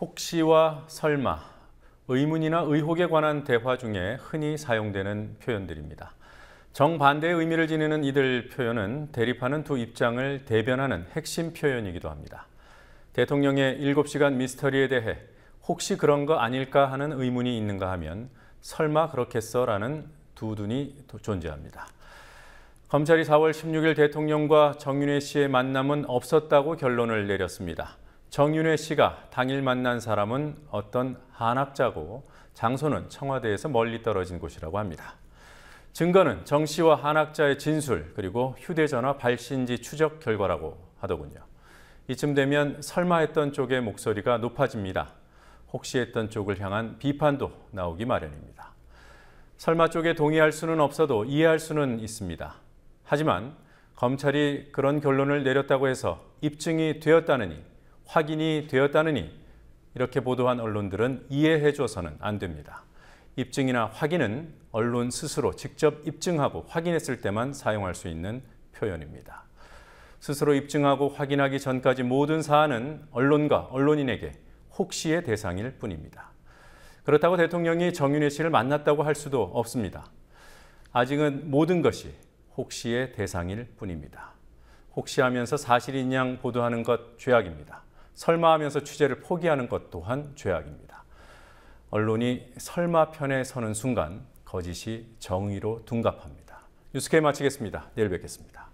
혹시와 설마, 의문이나 의혹에 관한 대화 중에 흔히 사용되는 표현들입니다. 정반대의 의미를 지니는 이들 표현은 대립하는 두 입장을 대변하는 핵심 표현이기도 합니다. 대통령의 7시간 미스터리에 대해 혹시 그런 거 아닐까 하는 의문이 있는가 하면 설마 그렇겠어 라는 두 눈이 존재합니다. 검찰이 4월 16일 대통령과 정윤회 씨의 만남은 없었다고 결론을 내렸습니다. 정윤회 씨가 당일 만난 사람은 어떤 한학자고 장소는 청와대에서 멀리 떨어진 곳이라고 합니다. 증거는 정 씨와 한학자의 진술 그리고 휴대전화 발신지 추적 결과라고 하더군요. 이쯤 되면 설마 했던 쪽의 목소리가 높아집니다. 혹시 했던 쪽을 향한 비판도 나오기 마련입니다. 설마 쪽에 동의할 수는 없어도 이해할 수는 있습니다. 하지만 검찰이 그런 결론을 내렸다고 해서 입증이 되었다느니 확인이 되었다느니 이렇게 보도한 언론들은 이해해줘서는 안 됩니다. 입증이나 확인은 언론 스스로 직접 입증하고 확인했을 때만 사용할 수 있는 표현입니다. 스스로 입증하고 확인하기 전까지 모든 사안은 언론과 언론인에게 혹시의 대상일 뿐입니다. 그렇다고 대통령이 정윤회 씨를 만났다고 할 수도 없습니다. 아직은 모든 것이 혹시의 대상일 뿐입니다. 혹시하면서 사실인 양 보도하는 것 죄악입니다. 설마하면서 취재를 포기하는 것 또한 죄악입니다. 언론이 설마 편에 서는 순간 거짓이 정의로 둔갑합니다. 뉴스케 마치겠습니다. 내일 뵙겠습니다.